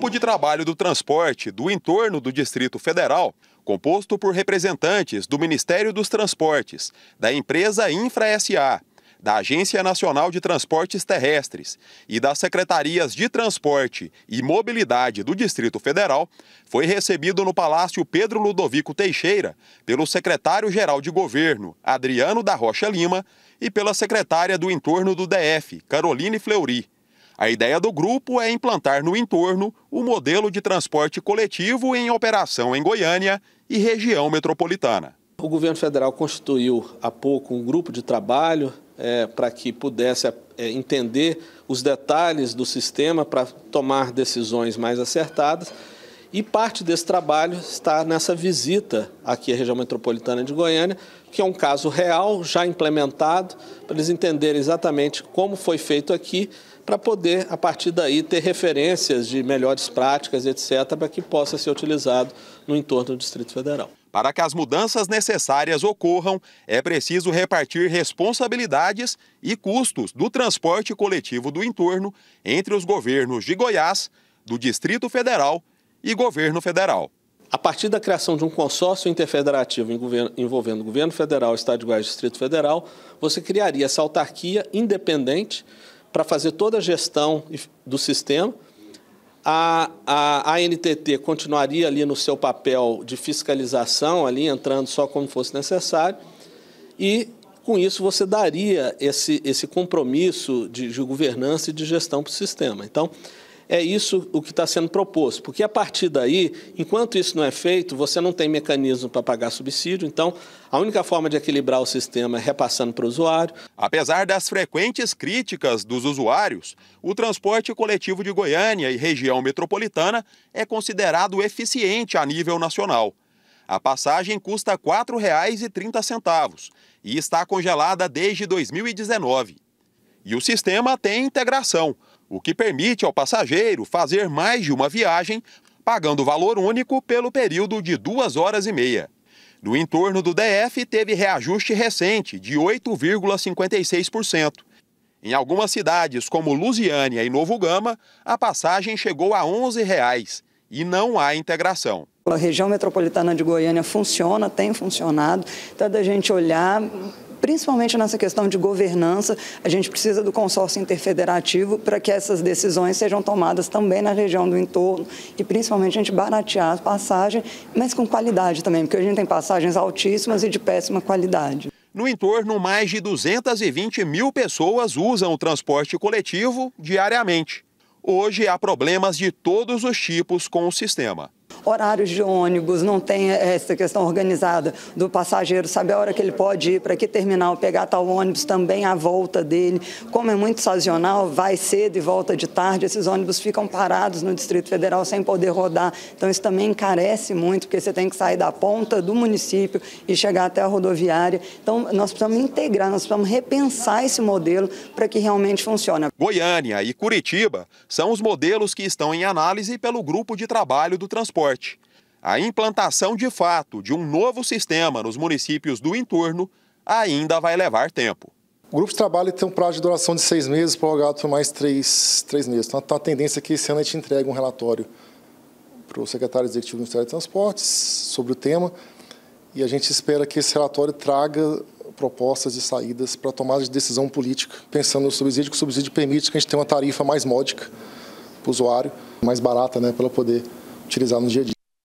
grupo de trabalho do transporte do entorno do Distrito Federal, composto por representantes do Ministério dos Transportes, da empresa Infra SA, da Agência Nacional de Transportes Terrestres e das Secretarias de Transporte e Mobilidade do Distrito Federal, foi recebido no Palácio Pedro Ludovico Teixeira pelo secretário-geral de governo, Adriano da Rocha Lima, e pela secretária do entorno do DF, Caroline Fleury. A ideia do grupo é implantar no entorno o modelo de transporte coletivo em operação em Goiânia e região metropolitana. O governo federal constituiu há pouco um grupo de trabalho é, para que pudesse é, entender os detalhes do sistema para tomar decisões mais acertadas. E parte desse trabalho está nessa visita aqui à região metropolitana de Goiânia, que é um caso real, já implementado, para eles entenderem exatamente como foi feito aqui para poder, a partir daí, ter referências de melhores práticas, etc., para que possa ser utilizado no entorno do Distrito Federal. Para que as mudanças necessárias ocorram, é preciso repartir responsabilidades e custos do transporte coletivo do entorno entre os governos de Goiás, do Distrito Federal e governo federal. A partir da criação de um consórcio interfederativo envolvendo o governo federal, Estado de Goiás e Distrito Federal, você criaria essa autarquia independente para fazer toda a gestão do sistema. A, a, a NTT continuaria ali no seu papel de fiscalização, ali entrando só como fosse necessário, e com isso você daria esse, esse compromisso de, de governança e de gestão para o sistema. Então, é isso o que está sendo proposto, porque a partir daí, enquanto isso não é feito, você não tem mecanismo para pagar subsídio, então a única forma de equilibrar o sistema é repassando para o usuário. Apesar das frequentes críticas dos usuários, o transporte coletivo de Goiânia e região metropolitana é considerado eficiente a nível nacional. A passagem custa R$ 4,30 e está congelada desde 2019 e o sistema tem integração, o que permite ao passageiro fazer mais de uma viagem pagando valor único pelo período de duas horas e meia. No entorno do DF, teve reajuste recente de 8,56%. Em algumas cidades, como Lusiânia e Novo Gama, a passagem chegou a R$ 11 reais, e não há integração. A região metropolitana de Goiânia funciona, tem funcionado, então é da gente olhar principalmente nessa questão de governança. A gente precisa do consórcio interfederativo para que essas decisões sejam tomadas também na região do entorno e principalmente a gente baratear a passagem, mas com qualidade também, porque a gente tem passagens altíssimas e de péssima qualidade. No entorno, mais de 220 mil pessoas usam o transporte coletivo diariamente. Hoje há problemas de todos os tipos com o sistema. Horários de ônibus, não tem essa questão organizada do passageiro saber a hora que ele pode ir, para que terminal, pegar tal ônibus, também a volta dele. Como é muito sazonal, vai cedo e volta de tarde, esses ônibus ficam parados no Distrito Federal sem poder rodar. Então, isso também encarece muito, porque você tem que sair da ponta do município e chegar até a rodoviária. Então, nós precisamos integrar, nós precisamos repensar esse modelo para que realmente funcione. Goiânia e Curitiba são os modelos que estão em análise pelo grupo de trabalho do transporte transporte. A implantação de fato de um novo sistema nos municípios do entorno ainda vai levar tempo. O grupo de trabalho tem um prazo de duração de seis meses, prorrogado por mais três, três meses. Então, tá a tendência é que esse ano a gente entregue um relatório para o secretário executivo do Ministério de Transportes sobre o tema e a gente espera que esse relatório traga propostas e saídas para tomada de decisão política, pensando no subsídio, que o subsídio permite que a gente tenha uma tarifa mais módica para o usuário, mais barata né, para poder utilizar no dia a dia.